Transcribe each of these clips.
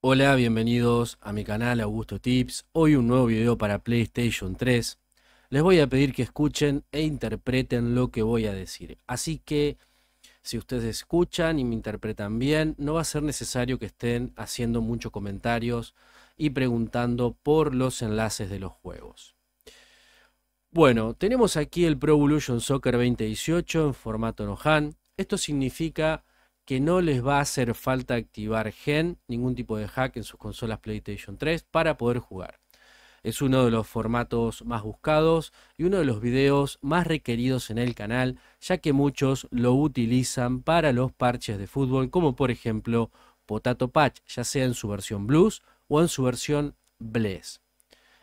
Hola, bienvenidos a mi canal Augusto Tips. Hoy un nuevo video para PlayStation 3. Les voy a pedir que escuchen e interpreten lo que voy a decir. Así que si ustedes escuchan y me interpretan bien, no va a ser necesario que estén haciendo muchos comentarios y preguntando por los enlaces de los juegos. Bueno, tenemos aquí el Pro Evolution Soccer 2018 en formato Nohan. Esto significa que no les va a hacer falta activar gen, ningún tipo de hack en sus consolas PlayStation 3 para poder jugar. Es uno de los formatos más buscados y uno de los videos más requeridos en el canal, ya que muchos lo utilizan para los parches de fútbol, como por ejemplo Potato Patch, ya sea en su versión Blues o en su versión Bless.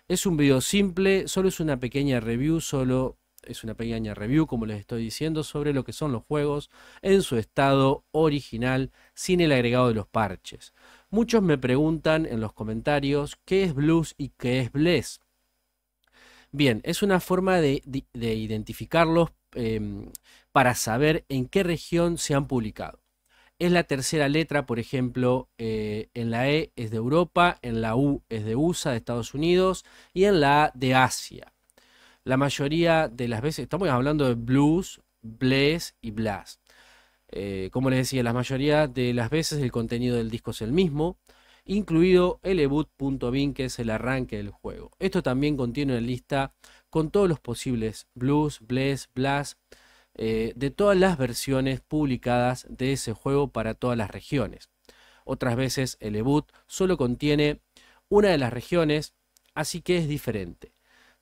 Es un video simple, solo es una pequeña review, solo es una pequeña review, como les estoy diciendo, sobre lo que son los juegos en su estado original, sin el agregado de los parches. Muchos me preguntan en los comentarios qué es Blues y qué es Bless. Bien, es una forma de, identificarlos em, para saber en qué región se han publicado. Es la tercera letra, por ejemplo, eh, en la E es de Europa, en la U es de USA, de Estados Unidos, y en la A de Asia la mayoría de las veces, estamos hablando de blues, bless y blast. Eh, como les decía, la mayoría de las veces el contenido del disco es el mismo, incluido el eboot.bin que es el arranque del juego. Esto también contiene una lista con todos los posibles blues, bless, blast eh, de todas las versiones publicadas de ese juego para todas las regiones. Otras veces el eboot solo contiene una de las regiones, así que es diferente.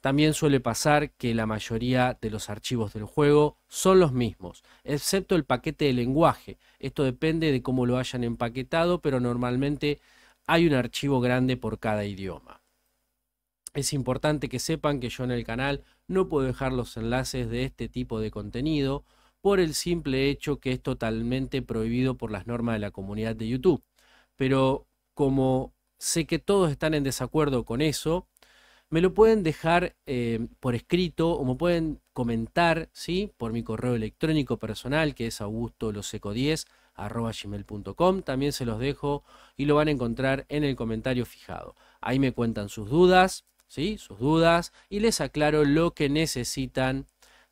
También suele pasar que la mayoría de los archivos del juego son los mismos, excepto el paquete de lenguaje. Esto depende de cómo lo hayan empaquetado, pero normalmente hay un archivo grande por cada idioma. Es importante que sepan que yo en el canal no puedo dejar los enlaces de este tipo de contenido por el simple hecho que es totalmente prohibido por las normas de la comunidad de YouTube. Pero como sé que todos están en desacuerdo con eso, me lo pueden dejar eh, por escrito o me pueden comentar, ¿sí? Por mi correo electrónico personal, que es augustoloseco10 También se los dejo y lo van a encontrar en el comentario fijado. Ahí me cuentan sus dudas, ¿sí? Sus dudas y les aclaro lo que necesitan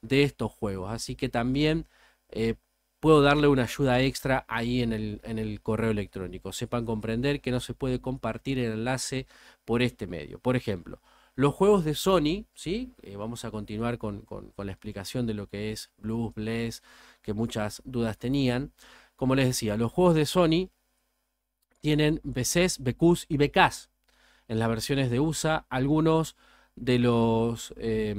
de estos juegos. Así que también eh, puedo darle una ayuda extra ahí el, en el correo electrónico. Sepan comprender que no se puede compartir el enlace por este medio. Por ejemplo, los juegos de Sony, ¿sí? Eh, vamos a continuar con, la explicación de lo que es Blues, Bless, que muchas dudas tenían. Como les decía, los juegos de Sony tienen BCs, BQs y BKs. En las versiones de USA, algunos de los, eh,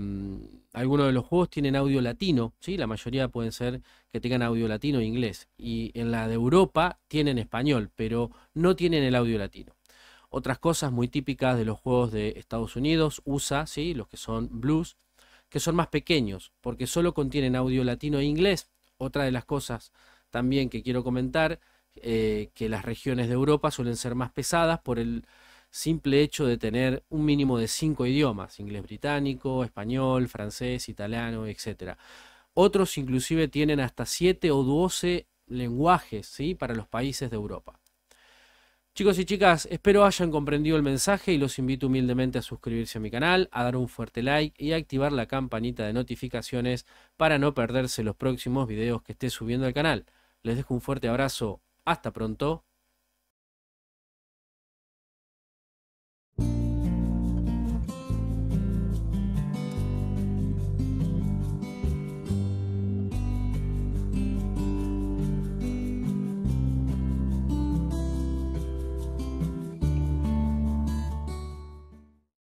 algunos de los juegos tienen audio latino, ¿sí? la mayoría pueden ser que tengan audio latino e inglés. Y en la de Europa tienen español, pero no tienen el audio latino. Otras cosas muy típicas de los juegos de Estados Unidos, USA, ¿sí? los que son blues, que son más pequeños, porque solo contienen audio latino e inglés. Otra de las cosas también que quiero comentar, eh, que las regiones de Europa suelen ser más pesadas por el simple hecho de tener un mínimo de cinco idiomas, inglés británico, español, francés, italiano, etc. Otros inclusive tienen hasta siete o doce lenguajes ¿sí? para los países de Europa. Chicos y chicas, espero hayan comprendido el mensaje y los invito humildemente a suscribirse a mi canal, a dar un fuerte like y a activar la campanita de notificaciones para no perderse los próximos videos que esté subiendo al canal. Les dejo un fuerte abrazo, hasta pronto